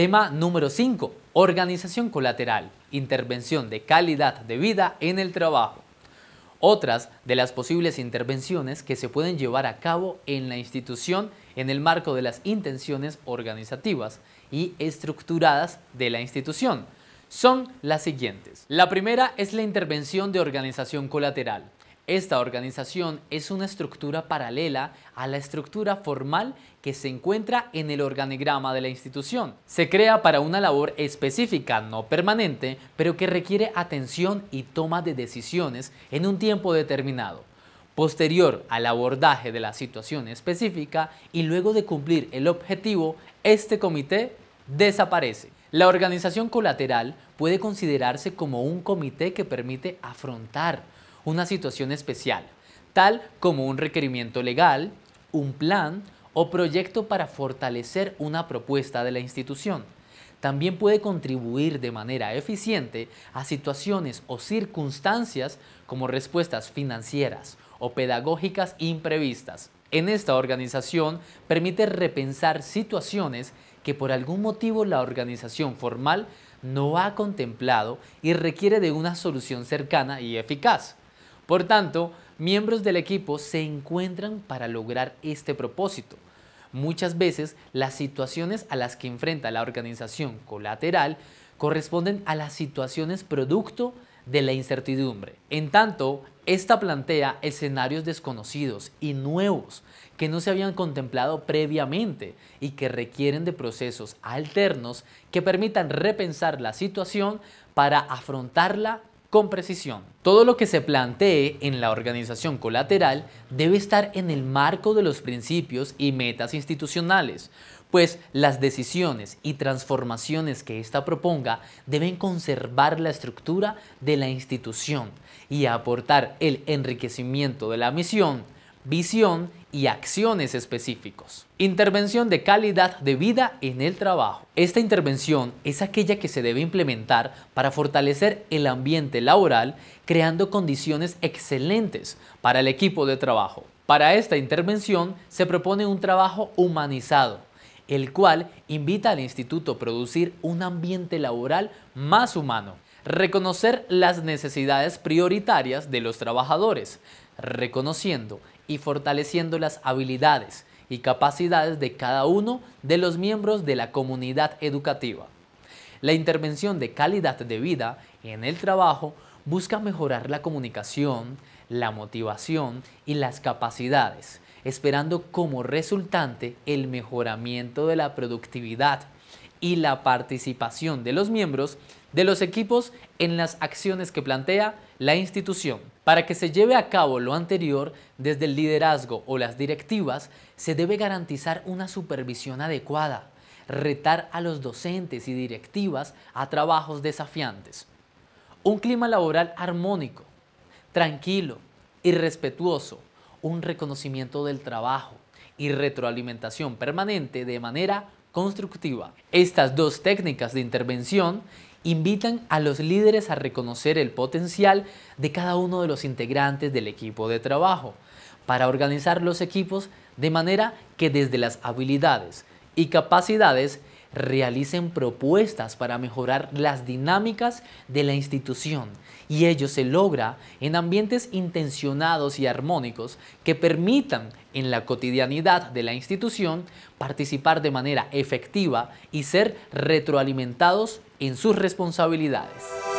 Tema número 5. Organización colateral. Intervención de calidad de vida en el trabajo. Otras de las posibles intervenciones que se pueden llevar a cabo en la institución en el marco de las intenciones organizativas y estructuradas de la institución son las siguientes. La primera es la intervención de organización colateral. Esta organización es una estructura paralela a la estructura formal que se encuentra en el organigrama de la institución. Se crea para una labor específica, no permanente, pero que requiere atención y toma de decisiones en un tiempo determinado. Posterior al abordaje de la situación específica y luego de cumplir el objetivo, este comité desaparece. La organización colateral puede considerarse como un comité que permite afrontar una situación especial, tal como un requerimiento legal, un plan o proyecto para fortalecer una propuesta de la institución. También puede contribuir de manera eficiente a situaciones o circunstancias como respuestas financieras o pedagógicas imprevistas. En esta organización permite repensar situaciones que por algún motivo la organización formal no ha contemplado y requiere de una solución cercana y eficaz. Por tanto, miembros del equipo se encuentran para lograr este propósito. Muchas veces las situaciones a las que enfrenta la organización colateral corresponden a las situaciones producto de la incertidumbre. En tanto, esta plantea escenarios desconocidos y nuevos que no se habían contemplado previamente y que requieren de procesos alternos que permitan repensar la situación para afrontarla con precisión. Todo lo que se plantee en la organización colateral debe estar en el marco de los principios y metas institucionales, pues las decisiones y transformaciones que ésta proponga deben conservar la estructura de la institución y aportar el enriquecimiento de la misión visión y acciones específicos. Intervención de calidad de vida en el trabajo. Esta intervención es aquella que se debe implementar para fortalecer el ambiente laboral, creando condiciones excelentes para el equipo de trabajo. Para esta intervención se propone un trabajo humanizado, el cual invita al instituto a producir un ambiente laboral más humano, reconocer las necesidades prioritarias de los trabajadores, reconociendo y fortaleciendo las habilidades y capacidades de cada uno de los miembros de la comunidad educativa. La intervención de calidad de vida en el trabajo busca mejorar la comunicación, la motivación y las capacidades, esperando como resultante el mejoramiento de la productividad y la participación de los miembros de los equipos en las acciones que plantea la institución. Para que se lleve a cabo lo anterior, desde el liderazgo o las directivas, se debe garantizar una supervisión adecuada, retar a los docentes y directivas a trabajos desafiantes, un clima laboral armónico, tranquilo y respetuoso, un reconocimiento del trabajo y retroalimentación permanente de manera constructiva. Estas dos técnicas de intervención invitan a los líderes a reconocer el potencial de cada uno de los integrantes del equipo de trabajo para organizar los equipos de manera que desde las habilidades y capacidades realicen propuestas para mejorar las dinámicas de la institución y ello se logra en ambientes intencionados y armónicos que permitan en la cotidianidad de la institución participar de manera efectiva y ser retroalimentados en sus responsabilidades.